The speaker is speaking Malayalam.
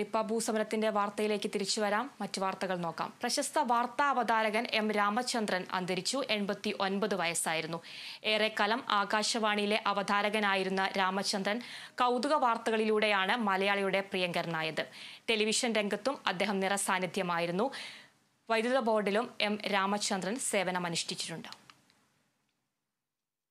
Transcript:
റിപ്പ വാർത്തയിലേക്ക് തിരിച്ചു വരാം മറ്റു വാർത്തകൾ നോക്കാം പ്രശസ്ത വാർത്താ അവതാരകൻ എം രാമചന്ദ്രൻ അന്തരിച്ചു എൺപത്തി ഒൻപത് വയസ്സായിരുന്നു ഏറെക്കാലം ആകാശവാണിയിലെ അവതാരകനായിരുന്ന രാമചന്ദ്രൻ കൗതുക വാർത്തകളിലൂടെയാണ് മലയാളിയുടെ പ്രിയങ്കരനായത് ടെലിവിഷൻ രംഗത്തും അദ്ദേഹം നിറസാന്നിധ്യമായിരുന്നു വൈദ്യുത ബോർഡിലും എം രാമചന്ദ്രൻ സേവനമനുഷ്ഠിച്ചിട്ടുണ്ട്